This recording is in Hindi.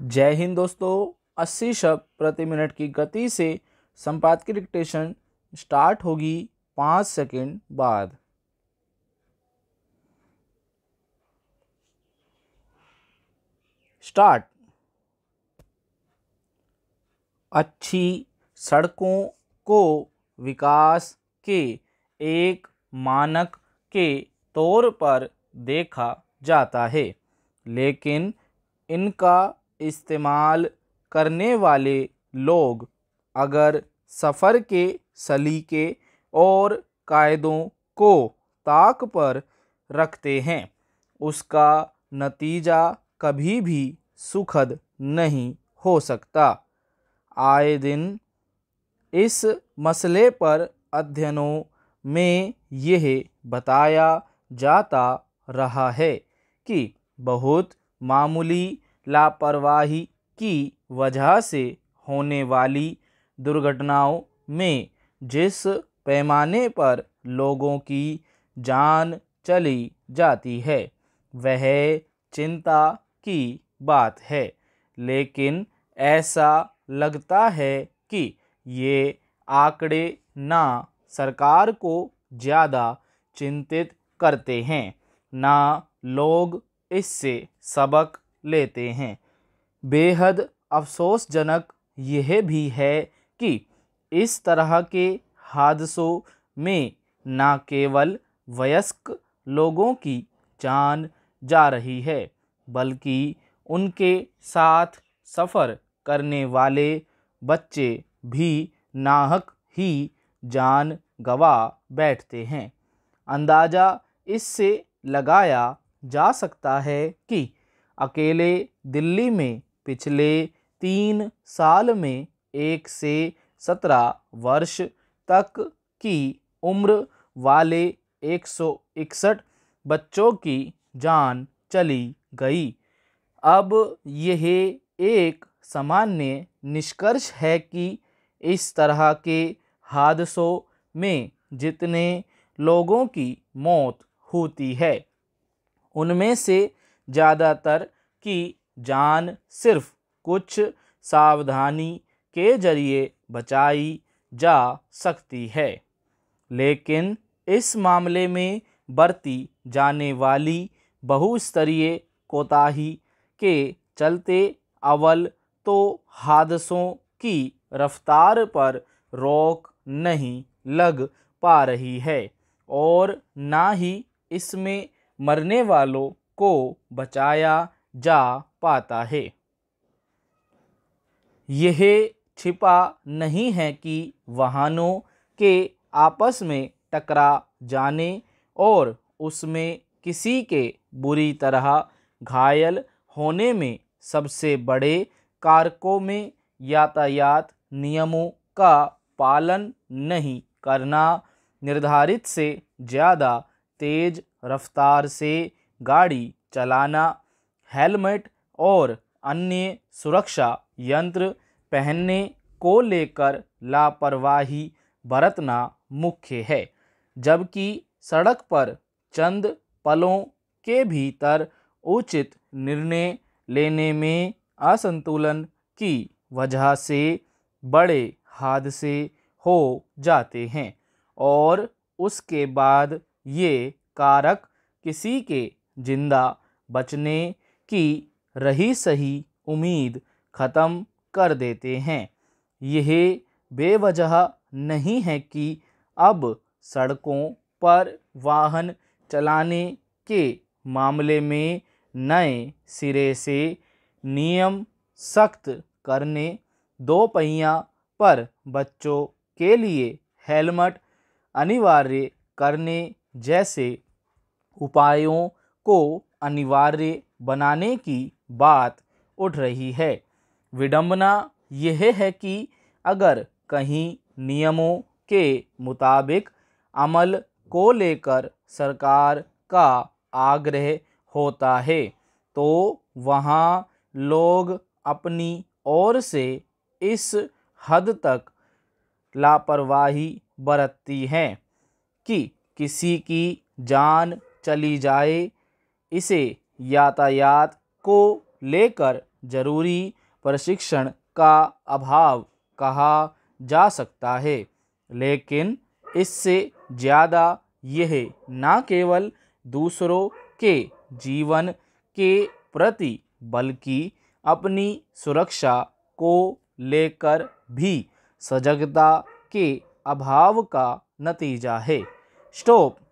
जय हिंद दोस्तों 80 शब्द प्रति मिनट की गति से संपाद की डिक्टेशन स्टार्ट होगी पाँच सेकंड बाद स्टार्ट अच्छी सड़कों को विकास के एक मानक के तौर पर देखा जाता है लेकिन इनका इस्तेमाल करने वाले लोग अगर सफ़र के सलीके और कायदों को ताक पर रखते हैं उसका नतीजा कभी भी सुखद नहीं हो सकता आए दिन इस मसले पर अध्ययनों में यह बताया जाता रहा है कि बहुत मामूली लापरवाही की वजह से होने वाली दुर्घटनाओं में जिस पैमाने पर लोगों की जान चली जाती है वह चिंता की बात है लेकिन ऐसा लगता है कि ये आंकड़े ना सरकार को ज़्यादा चिंतित करते हैं ना लोग इससे सबक लेते हैं बेहद अफसोसजनक यह भी है कि इस तरह के हादसों में न केवल वयस्क लोगों की जान जा रही है बल्कि उनके साथ सफ़र करने वाले बच्चे भी नाहक ही जान गवा बैठते हैं अंदाज़ा इससे लगाया जा सकता है कि अकेले दिल्ली में पिछले तीन साल में एक से सत्रह वर्ष तक की उम्र वाले एक सौ इकसठ बच्चों की जान चली गई अब यह एक सामान्य निष्कर्ष है कि इस तरह के हादसों में जितने लोगों की मौत होती है उनमें से ज़्यादातर की जान सिर्फ कुछ सावधानी के जरिए बचाई जा सकती है लेकिन इस मामले में बरती जाने वाली बहुस्तरीय कोताही के चलते अव्वल तो हादसों की रफ्तार पर रोक नहीं लग पा रही है और ना ही इसमें मरने वालों को बचाया जा पाता है यह छिपा नहीं है कि वाहनों के आपस में टकरा जाने और उसमें किसी के बुरी तरह घायल होने में सबसे बड़े कारकों में यातायात नियमों का पालन नहीं करना निर्धारित से ज़्यादा तेज़ रफ्तार से गाड़ी चलाना हेलमेट और अन्य सुरक्षा यंत्र पहनने को लेकर लापरवाही बरतना मुख्य है जबकि सड़क पर चंद पलों के भीतर उचित निर्णय लेने में असंतुलन की वजह से बड़े हादसे हो जाते हैं और उसके बाद ये कारक किसी के जिंदा बचने की रही सही उम्मीद ख़त्म कर देते हैं यह बेवजह नहीं है कि अब सड़कों पर वाहन चलाने के मामले में नए सिरे से नियम सख्त करने दो पहिया पर बच्चों के लिए हेलमेट अनिवार्य करने जैसे उपायों को अनिवार्य बनाने की बात उठ रही है विडंबना यह है कि अगर कहीं नियमों के मुताबिक अमल को लेकर सरकार का आग्रह होता है तो वहाँ लोग अपनी ओर से इस हद तक लापरवाही बरतती हैं कि किसी की जान चली जाए इसे यातायात को लेकर जरूरी प्रशिक्षण का अभाव कहा जा सकता है लेकिन इससे ज़्यादा यह न केवल दूसरों के जीवन के प्रति बल्कि अपनी सुरक्षा को लेकर भी सजगता के अभाव का नतीजा है स्टॉप